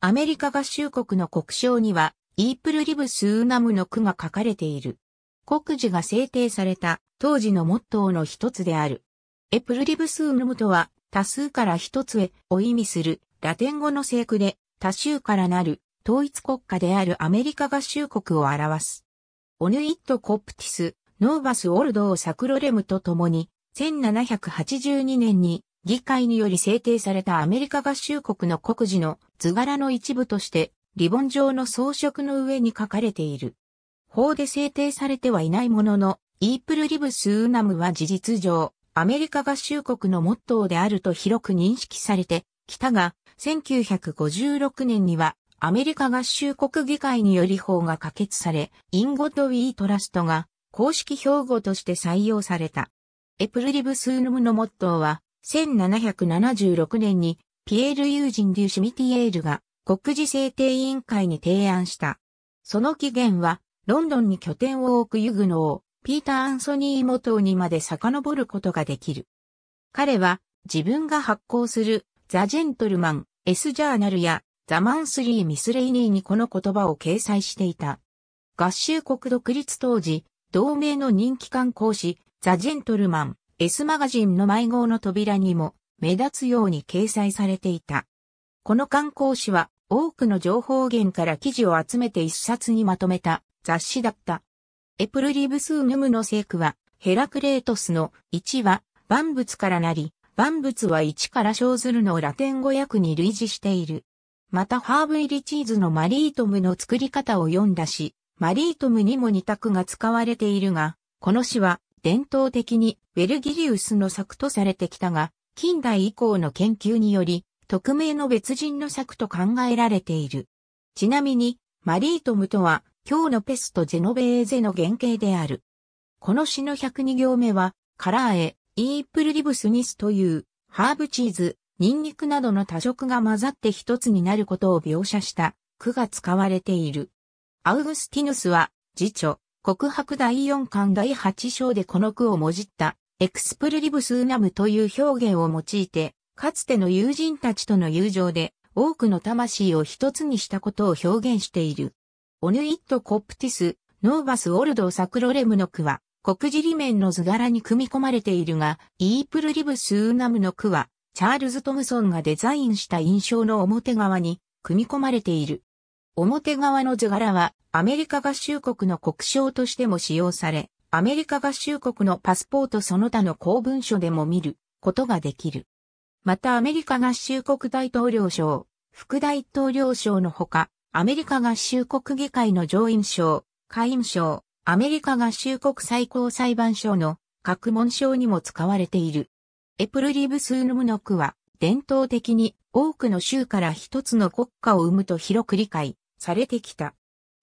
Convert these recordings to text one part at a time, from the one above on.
アメリカ合衆国の国章には、イープルリブスーナムの句が書かれている。国事が制定された当時のモットーの一つである。エプルリブスーナムとは、多数から一つへを意味するラテン語の聖句で、多州からなる統一国家であるアメリカ合衆国を表す。オヌイット・コプティス、ノーバス・オルドー・サクロレムと共に、1782年に議会により制定されたアメリカ合衆国の国字の図柄の一部として、リボン状の装飾の上に書かれている。法で制定されてはいないものの、イープルリブスウナムは事実上、アメリカ合衆国のモットーであると広く認識されてきたが、1956年にはアメリカ合衆国議会により法が可決され、インゴトドウィートラストが公式標語として採用された。エプルリブスウナムのモットーは、1776年にピエール・ユージン・デュ・シュミティエールが国事制定委員会に提案した。その起源は、ロンドンに拠点を置くユグノー、ピーター・アンソニー元にまで遡ることができる。彼は自分が発行するザ・ジェントルマン、エス・ジャーナルやザ・マンスリー・ミスレイニーにこの言葉を掲載していた。合衆国独立当時、同盟の人気観光誌ザ・ジェントルマン、S マガジンの迷号の扉にも目立つように掲載されていた。この観光誌は多くの情報源から記事を集めて一冊にまとめた雑誌だった。エプルリブスーヌムの聖句はヘラクレートスの1は万物からなり、万物は1から生ずるのをラテン語訳に類似している。またハーブ入りチーズのマリートムの作り方を読んだし、マリートムにも2択が使われているが、この詩は伝統的にウェルギリウスの作とされてきたが、近代以降の研究により、匿名の別人の作と考えられている。ちなみに、マリートムとは、今日のペストジェノベーゼの原型である。この詩の102行目は、カラーエ、イープルリブスニスという、ハーブチーズ、ニンニクなどの多色が混ざって一つになることを描写した、句が使われている。アウグスティヌスは、辞書、告白第4巻第8章でこの句をもじったエクスプルリブスーナムという表現を用いて、かつての友人たちとの友情で多くの魂を一つにしたことを表現している。オヌイット・コプティス、ノーバス・オルド・サクロレムの句は、国理面の図柄に組み込まれているが、イープル・リブス・ウーナムの句は、チャールズ・トムソンがデザインした印象の表側に組み込まれている。表側の図柄はアメリカ合衆国の国章としても使用され、アメリカ合衆国のパスポートその他の公文書でも見ることができる。またアメリカ合衆国大統領賞、副大統領賞のほか、アメリカ合衆国議会の上院賞、下院賞、アメリカ合衆国最高裁判所の各文章にも使われている。エプルリブスヌムの句は伝統的に多くの州から一つの国家を生むと広く理解されてきた。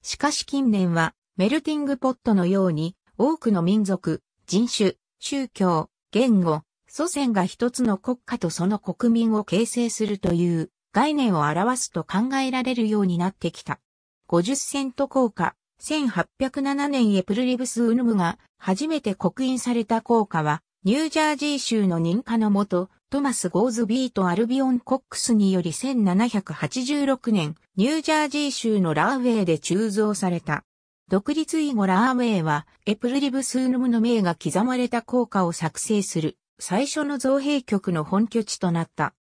しかし近年は、メルティングポットのように、多くの民族、人種、宗教、言語、祖先が一つの国家とその国民を形成するという概念を表すと考えられるようになってきた。50セント硬貨、1807年エプルリブス・ウヌムが初めて刻印された硬貨は、ニュージャージー州の認可のもと、トマス・ゴーズビート・アルビオン・コックスにより1786年、ニュージャージー州のラーウェイで鋳造された。独立以後ラーウェイは、エプルリブスーヌムの名が刻まれた効果を作成する、最初の造幣局の本拠地となった。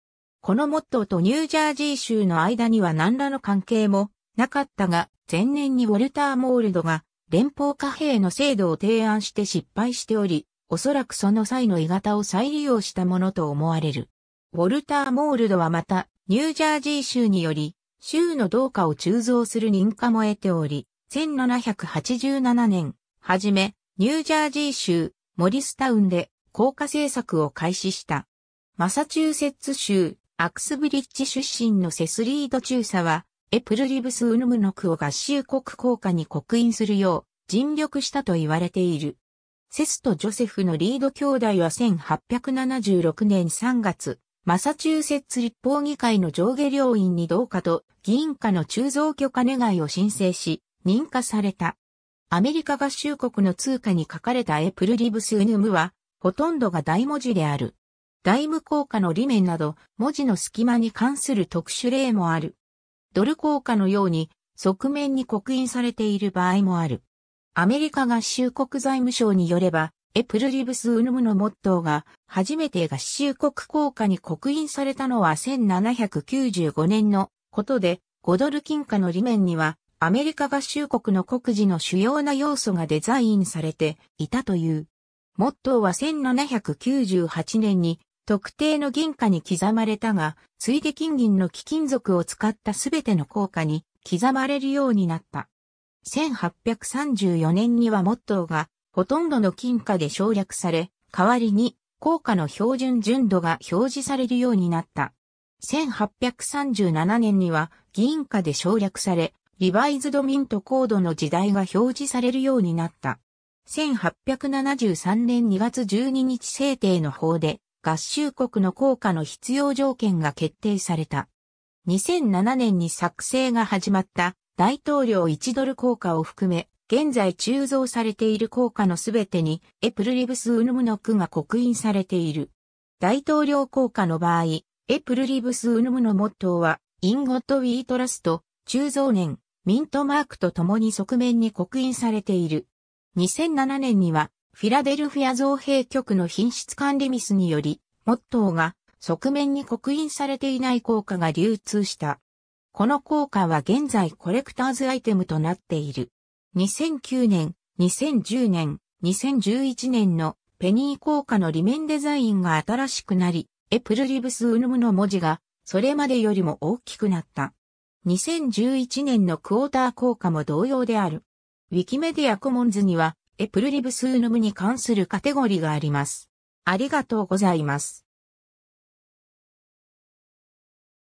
このモットーとニュージャージー州の間には何らの関係もなかったが、前年にウォルター・モールドが連邦貨幣の制度を提案して失敗しており、おそらくその際の鋳型を再利用したものと思われる。ウォルター・モールドはまた、ニュージャージー州により、州の同化を鋳造する認可も得ており、1787年、はじめ、ニュージャージー州、モリスタウンで、効果政策を開始した。マサチューセッツ州、アクスブリッジ出身のセスリード中佐は、エプルリブス・ウヌムノクを合衆国効果に刻印するよう尽力したと言われている。セスとジョセフのリード兄弟は1876年3月、マサチューセッツ立法議会の上下両院に同化と議員課の鋳造許可願いを申請し、認可された。アメリカ合衆国の通貨に書かれたエプルリブスウヌムは、ほとんどが大文字である。大無効果の理面など、文字の隙間に関する特殊例もある。ドル効果のように、側面に刻印されている場合もある。アメリカ合衆国財務省によれば、エプルリブスウヌムのモットーが初めて合衆国効果に刻印されたのは1795年のことで、5ドル金貨の裏面にはアメリカ合衆国の国事の主要な要素がデザインされていたという。モットーは1798年に特定の銀貨に刻まれたが、ついで金銀の貴金属を使ったすべての硬貨に刻まれるようになった。1834年にはモットーがほとんどの金貨で省略され、代わりに硬貨の標準純度が表示されるようになった。1837年には銀貨で省略され、リバイズドミントコードの時代が表示されるようになった。1873年2月12日制定の法で、合衆国の効果の必要条件が決定された。2007年に作成が始まった大統領1ドル硬貨を含め、現在鋳造されている硬貨のすべてに、エプルリブス・ウヌムの句が刻印されている。大統領硬貨の場合、エプルリブス・ウヌムのモットーは、インゴット・ウィートラスト、鋳造年、ミントマークと共に側面に刻印されている。2007年には、フィラデルフィア造幣局の品質管理ミスにより、モットーが側面に刻印されていない硬貨が流通した。この効果は現在コレクターズアイテムとなっている。2009年、2010年、2011年のペニー効果の裏面デザインが新しくなり、エプルリブスウヌムの文字がそれまでよりも大きくなった。2011年のクォーター効果も同様である。ウィキメディアコモンズには、エプルリブスウヌムに関するカテゴリーがあります。ありがとうございます。